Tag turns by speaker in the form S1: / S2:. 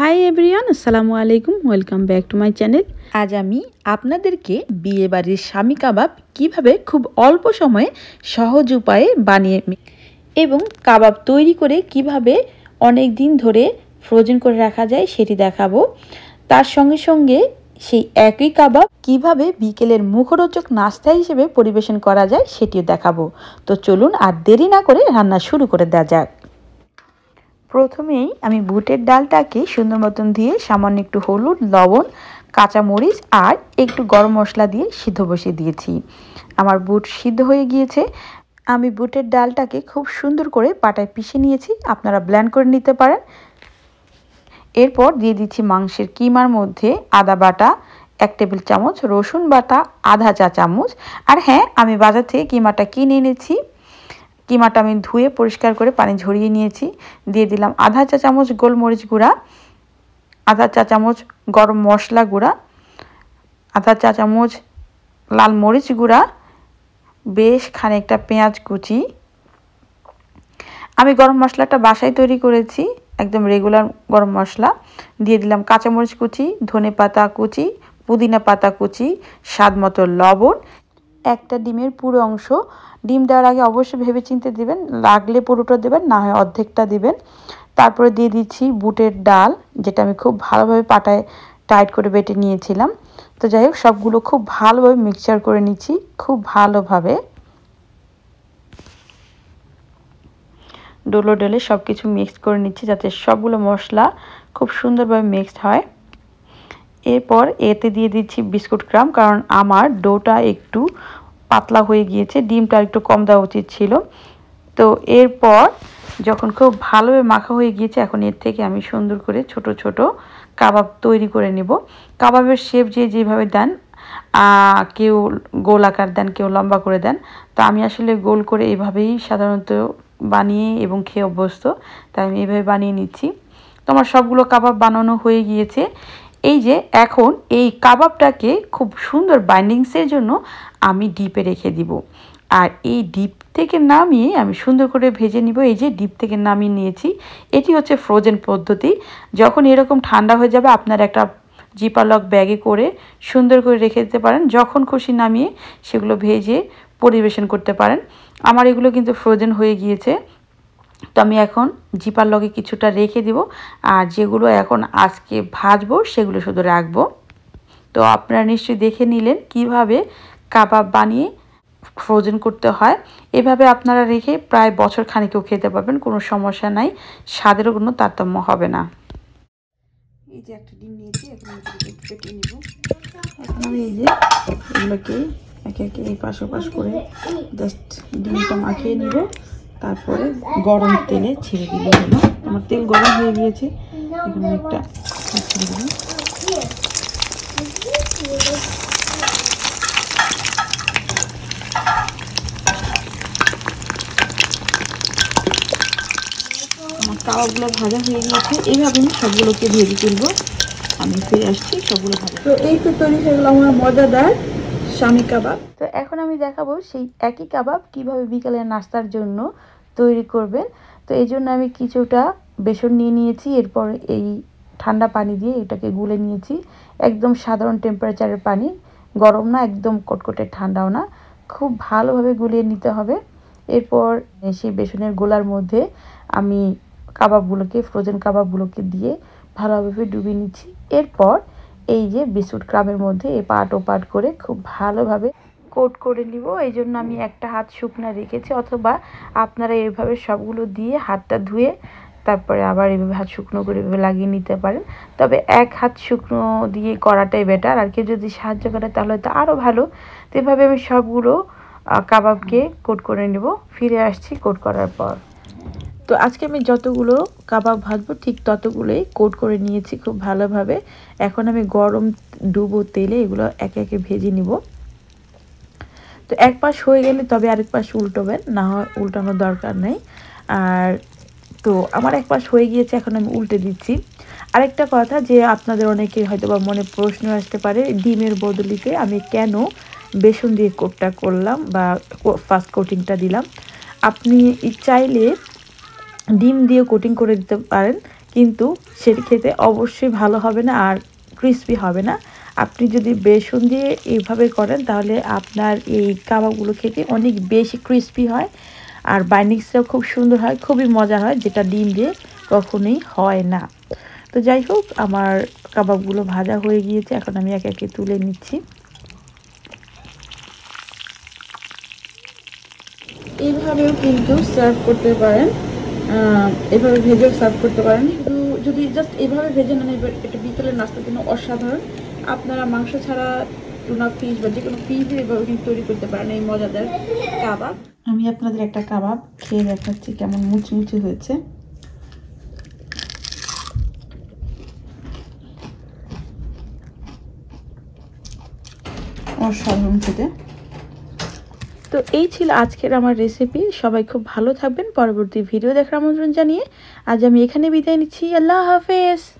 S1: high everyone আসসালামু আলাইকুম welcome back to my channel আজ আমি আপনাদেরকে বিয়ে বাড়ির স্বামী কাবাব কীভাবে খুব অল্প সময়ে সহজ উপায়ে বানিয়ে এবং কাবাব তৈরি করে কিভাবে অনেক দিন ধরে ফ্রোজেন করে রাখা যায় সেটি দেখাবো তার সঙ্গে সঙ্গে সেই একই কাবাব কিভাবে বিকেলের মুখরোচক নাস্তা হিসেবে পরিবেশন করা যায় সেটিও দেখাবো তো চলুন আর দেরি না করে রান্না শুরু করে দেওয়া যাক প্রথমেই আমি বুটের ডালটাকে সুন্দর মতন দিয়ে সামান্য একটু হলুদ লবণ কাঁচামরিচ আর একটু গরম মশলা দিয়ে সিদ্ধ বসিয়ে দিয়েছি আমার বুট সিদ্ধ হয়ে গিয়েছে আমি বুটের ডালটাকে খুব সুন্দর করে পাটায় পিষে নিয়েছি আপনারা ব্ল্যান্ড করে নিতে পারেন এরপর দিয়ে দিচ্ছি মাংসের কিমার মধ্যে আদা বাটা এক টেবিল চামচ রসুন বাটা আধা চা চামচ আর হ্যাঁ আমি বাজার থেকে কিমাটা কিনে এনেছি কিমাটা আমি ধুয়ে পরিষ্কার করে পানি ঝরিয়ে নিয়েছি দিয়ে দিলাম আধা চা চামচ গোলমরিচ গুঁড়া আধা চা চামচ গরম মশলা গুঁড়া আধা চা চামচ লাল মরিচ গুঁড়া বেশ খানিকটা পেঁয়াজ কুচি আমি গরম মশলাটা বাসায় তৈরি করেছি একদম রেগুলার গরম মশলা দিয়ে দিলাম কাঁচামরিচ কুচি ধনে পাতা কুচি পুদিনা পাতা কুচি স্বাদ মতো লবণ একটা ডিমের পুরো অংশ ডিম দেওয়ার আগে অবশ্যই ভেবে চিনতে দেবেন লাগলে পুরোটা দেবেন না হয় অর্ধেকটা দেবেন তারপরে দিয়ে দিচ্ছি বুটের ডাল যেটা আমি খুব ভালোভাবে পাটায় টাইট করে বেটে নিয়েছিলাম তো যাই হোক সবগুলো খুব ভালোভাবে মিক্সচার করে নিচ্ছি খুব ভালোভাবে ডোলো ডোলে সব কিছু মিক্স করে নিচ্ছি যাতে সবগুলো মশলা খুব সুন্দরভাবে মিক্সড হয় এরপর এতে দিয়ে দিচ্ছি বিস্কুট ক্রাম কারণ আমার ডোটা একটু পাতলা হয়ে গিয়েছে ডিমটা একটু কম দেওয়া উচিত ছিল তো এরপর যখন খুব ভালোভাবে মাখা হয়ে গিয়েছে এখন এর থেকে আমি সুন্দর করে ছোট ছোট কাবাব তৈরি করে নেব কাবাবের শেপ যে যেভাবে দেন কেউ গোল আকার দেন কেউ লম্বা করে দেন তো আমি আসলে গোল করে এভাবেই সাধারণত বানিয়ে এবং খেয়ে অভ্যস্ত তাই আমি এভাবে বানিয়ে নিচ্ছি তোমার সবগুলো কাবাব বানানো হয়ে গিয়েছে এই যে এখন এই কাবাবটাকে খুব সুন্দর বাইন্ডিংসের জন্য আমি ডিপে রেখে দিব আর এই ডিপ থেকে নামিয়ে আমি সুন্দর করে ভেজে নিব এই যে ডিপ থেকে নামিয়ে নিয়েছি এটি হচ্ছে ফ্রোজেন পদ্ধতি যখন এরকম ঠান্ডা হয়ে যাবে আপনার একটা জিপালক ব্যাগে করে সুন্দর করে রেখে দিতে পারেন যখন খুশি নামিয়ে সেগুলো ভেজে পরিবেশন করতে পারেন আমার এগুলো কিন্তু ফ্রোজেন হয়ে গিয়েছে তো আমি এখন জিপার লগে কিছুটা রেখে দিব আর যেগুলো এখন আজকে ভাজবো সেগুলো শুধু রাখবো তো আপনারা নিশ্চয়ই দেখে নিলেন কিভাবে কাবাব বানিয়ে ফ্রোজেন করতে হয় এভাবে আপনারা রেখে প্রায় বছর খানিকেও খেতে পারবেন কোনো সমস্যা নাই স্বাদেরও কোনো তারতম্য হবে না এই যে একটা ডিম নিয়েছি এখন কেটে নিব এখন আমি এই যে এগুলোকে একে একে এই পাশ করে জাস্ট ডিমটা মাখিয়ে নিব তারপরে গরম তেলে ছেড়ে দিলে হলো আমার তেল গরম হয়ে গিয়েছে এখানে একটা আমার তাওয়াগুলো ভাজা হয়ে গিয়েছে এইভাবে আমি সবগুলোকে ভেজে তুলবো আমি ফিরে আসছি সবগুলো ভাজা তো এই তো তৈরি সেগুলো আমার মজাদার শামি কাবাব তো এখন আমি দেখাবো সেই একই কাবাব কিভাবে বিকালের নাস্তার জন্য তৈরি করবেন তো এই জন্য আমি কিছুটা বেসন নিয়ে নিয়েছি এরপর এই ঠান্ডা পানি দিয়ে এটাকে গুলে নিয়েছি একদম সাধারণ টেম্পারেচারের পানি গরম না একদম কটকটে ঠান্ডাও না খুব ভালোভাবে গুলিয়ে নিতে হবে এরপর সেই বেসনের গোলার মধ্যে আমি কাবাবগুলোকে ফ্রোজেন কাবাবগুলোকে দিয়ে ভালোভাবে ডুবিয়ে নিচ্ছি এরপর এই যে বিস্কুট ক্রামের মধ্যে এ পাট ও পাট করে খুব ভালোভাবে কোট করে নিব এই জন্য আমি একটা হাত শুকনা রেখেছি অথবা আপনারা এভাবে সবগুলো দিয়ে হাতটা ধুয়ে তারপরে আবার এভাবে হাত শুকনো করে এভাবে লাগিয়ে নিতে পারেন তবে এক হাত শুকনো দিয়ে করাটাই বেটার আর কেউ যদি সাহায্য করে তাহলে তো আরও ভালো তো এভাবে আমি সবগুলো কাবাবকে কোট করে নেব ফিরে আসছি কোট করার পর তো আজকে আমি যতগুলো কাবাব ভাজবো ঠিক ততগুলোই কোট করে নিয়েছি খুব ভালোভাবে এখন আমি গরম ডুবো তেলে এগুলো একে একে ভেজে নিব তো এক পাশ হয়ে গেলে তবে আরেক পাশ উল্টোবেন না হয় উল্টানোর দরকার নেই আর তো আমার এক পাশ হয়ে গিয়েছে এখন আমি উল্টে দিচ্ছি আরেকটা কথা যে আপনাদের অনেকে হয়তো বা মনে প্রশ্ন আসতে পারে ডিমের বদলিতে আমি কেন বেসন দিয়ে কোটটা করলাম বা ফার্স্ট কোটিংটা দিলাম আপনি চাইলে ডিম দিয়ে কোটিং করে দিতে পারেন কিন্তু সেটি খেতে অবশ্যই ভালো হবে না আর ক্রিসপি হবে না আপনি যদি বেসন দিয়ে এইভাবে করেন তাহলে আপনার এই কাবাবগুলো খেতে অনেক বেশি ক্রিসপি হয় আর বাইন্ডিংসটাও খুব সুন্দর হয় খুবই মজা হয় যেটা ডিম দিয়ে কখনোই হয় না তো যাই হোক আমার কাবাবগুলো ভাজা হয়ে গিয়েছে এখন আমি একে একে তুলে নিচ্ছি এইভাবেও কিন্তু সার্ভ করতে পারেন এভাবে ভেজেও সার্ভ করতে পারেন কিন্তু যদি জাস্ট এভাবে ভেজে নেন এটা বিকেলের নাস্তার জন্য অসাধারণ আপনারা মাংস ছাড়া টুনা ফিস বা যে কোনো ফিস এভাবে কিন্তু তৈরি করতে পারেন এই মজাদার কাবাব আমি আপনাদের একটা কাবাব খেয়ে দেখাচ্ছি কেমন মুচমুচে হয়েছে অসাধারণ খেতে তো এই ছিল আজকের আমার রেসিপি সবাই খুব ভালো থাকবেন পরবর্তী ভিডিও দেখার আমন্ত্রণ জানিয়ে আজ আমি এখানে বিদায় নিচ্ছি আল্লাহ হাফেজ